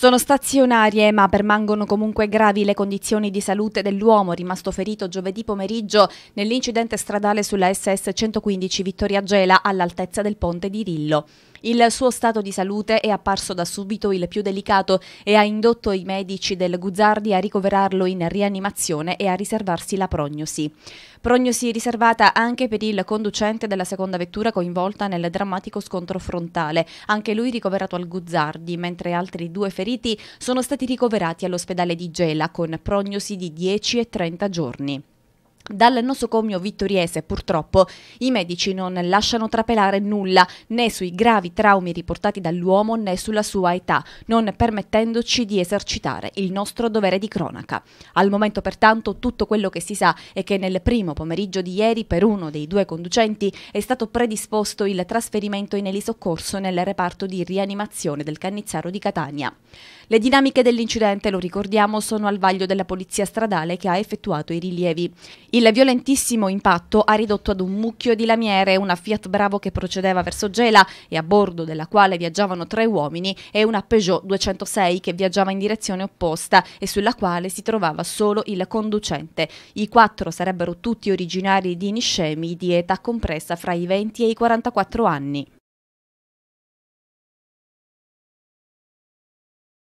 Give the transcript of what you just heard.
Sono stazionarie ma permangono comunque gravi le condizioni di salute dell'uomo rimasto ferito giovedì pomeriggio nell'incidente stradale sulla SS 115 Vittoria Gela all'altezza del ponte di Rillo. Il suo stato di salute è apparso da subito il più delicato e ha indotto i medici del Guzzardi a ricoverarlo in rianimazione e a riservarsi la prognosi. Prognosi riservata anche per il conducente della seconda vettura coinvolta nel drammatico scontro frontale, anche lui ricoverato al Guzzardi, mentre altri due feriti feriti sono stati ricoverati all'ospedale di Gela con prognosi di 10 e 30 giorni. Dal nosocomio vittoriese purtroppo i medici non lasciano trapelare nulla né sui gravi traumi riportati dall'uomo né sulla sua età, non permettendoci di esercitare il nostro dovere di cronaca. Al momento pertanto tutto quello che si sa è che nel primo pomeriggio di ieri per uno dei due conducenti è stato predisposto il trasferimento in elisoccorso nel reparto di rianimazione del Cannizzaro di Catania. Le dinamiche dell'incidente, lo ricordiamo, sono al vaglio della polizia stradale che ha effettuato i rilievi. Il violentissimo impatto ha ridotto ad un mucchio di lamiere una Fiat Bravo che procedeva verso Gela e a bordo della quale viaggiavano tre uomini e una Peugeot 206 che viaggiava in direzione opposta e sulla quale si trovava solo il conducente. I quattro sarebbero tutti originari di Niscemi di età compresa fra i 20 e i 44 anni.